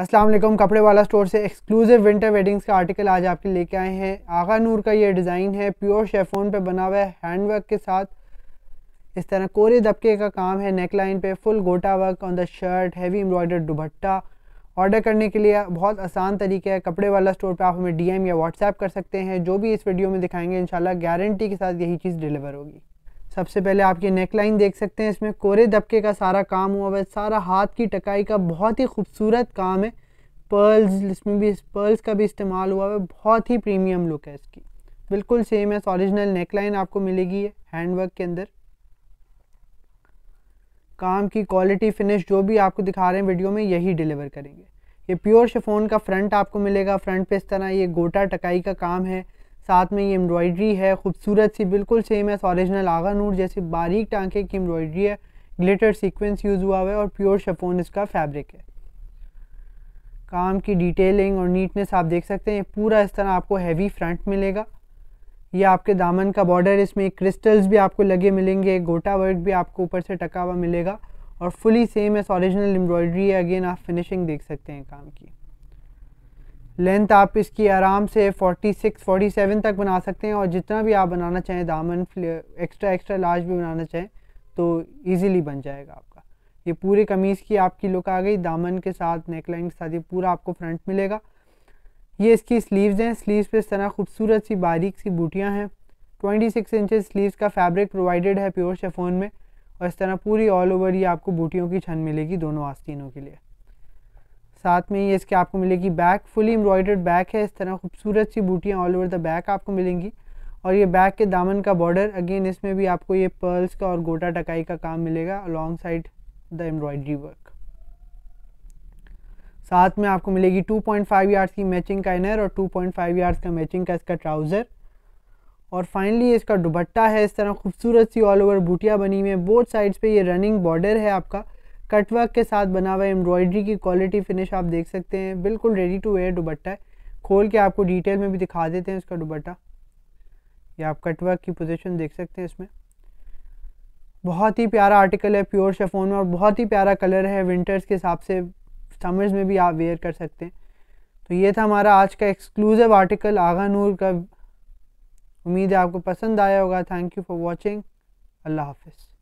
असलम कपड़े वाला स्टोर से एक्सक्लूसिव विंटर वेडिंग्स का आर्टिकल आज आपके लेके आए हैं आगा नूर का ये डिज़ाइन है प्योर शेफोन पे बना हुआ है हैंडवर्क के साथ इस तरह कोरे दबके का काम है नेक लाइन पे फुल गोटा work on the shirt heavy embroidered dupatta order करने के लिए बहुत आसान तरीका है कपड़े वाला स्टोर पर आप हमें एम या व्हाट्सएप कर सकते हैं जो भी इस वीडियो में दिखाएंगे इंशाल्लाह गारंटी के साथ यही चीज़ डिलीवर होगी सबसे पहले आपकी नेक लाइन देख सकते हैं इसमें कोरे दबके का सारा काम हुआ हुआ है सारा हाथ की टकाई का बहुत ही खूबसूरत काम है पर्ल्स इसमें भी पर्ल्स का भी इस्तेमाल हुआ है बहुत ही प्रीमियम लुक है इसकी बिल्कुल सेम है ओरिजिनल नेक लाइन आपको मिलेगी हैंडवर्क के अंदर काम की क्वालिटी फिनिश जो भी आपको दिखा रहे हैं वीडियो में यही डिलीवर करेंगे ये प्योर शिफोन का फ्रंट आपको मिलेगा फ्रंट पे इस तरह ये गोटा टकाई का काम है साथ में ये एम्ब्रॉयडरी है खूबसूरत सी बिल्कुल सेम है ऑरिजिनल आगा नूर जैसी बारीक टांके की एम्ब्रॉयडरी है ग्लिटर सीक्वेंस यूज़ हुआ हुआ है और प्योर शफोन इसका फैब्रिक है काम की डिटेलिंग और नीटनेस आप देख सकते हैं पूरा इस तरह आपको हैवी फ्रंट मिलेगा ये आपके दामन का बॉर्डर इसमें क्रिस्टल्स भी आपको लगे मिलेंगे गोटा वर्क भी आपको ऊपर से टका हुआ मिलेगा और fully same as original embroidery है अगेन आप फिनिशिंग देख सकते हैं काम की लेंथ आप इसकी आराम से 46, 47 तक बना सकते हैं और जितना भी आप बनाना चाहें दामन एक्स्ट्रा एक्स्ट्रा लार्ज भी बनाना चाहें तो इजीली बन जाएगा आपका ये पूरे कमीज़ की आपकी लुक आ गई दामन के साथ नेकलाइन के साथ ये पूरा आपको फ्रंट मिलेगा ये इसकी स्लीव्स हैं स्लीव्स पे इस तरह खूबसूरत सी बारीक सी बूटियाँ हैं ट्वेंटी सिक्स इंचज स्लीव का फैब्रिक प्रोवाइडेड है प्योर शेफोन में और इस तरह पूरी ऑल ओवर ये आपको बूटियों की छन मिलेगी दोनों आस्तीनों के लिए साथ में ये इसके आपको मिलेगी बैक फुली एम्ब्रॉयडर्ड बैक है इस तरह खूबसूरत सी बूटियाँ ऑल ओवर द बैक आपको मिलेंगी और ये बैक के दामन का बॉर्डर अगेन इसमें भी आपको ये पर्ल्स का और गोटा टकाई का काम मिलेगा alongside the embroidery work साथ में आपको मिलेगी 2.5 पॉइंट यार्ड्स की मैचिंग का इनर और 2.5 पॉइंट यार्ड्स का मैचिंग का इसका ट्राउज़र और फाइनली इसका दुबट्टा है इस तरह खूबसूरत सी ऑल ओवर बूटियाँ बनी हुई है बोथ साइड्स पे ये रनिंग बॉर्डर है आपका कटवर्क के साथ बना हुआ एम्ब्रॉयडरी की क्वालिटी फिनिश आप देख सकते हैं बिल्कुल रेडी टू वेयर दुबट्टा है खोल के आपको डिटेल में भी दिखा देते हैं इसका दुबट्टा या आप कटवर्क की पोजीशन देख सकते हैं इसमें बहुत ही प्यारा आर्टिकल है प्योर शेफोन में और बहुत ही प्यारा कलर है विंटर्स के हिसाब से समर्स में भी आप वेयर कर सकते हैं तो ये था हमारा आज का एक्सक्लूसिव आर्टिकल आगा नूर का उम्मीद है आपको पसंद आया होगा थैंक यू फॉर वॉचिंग अल्लाह हाफिज़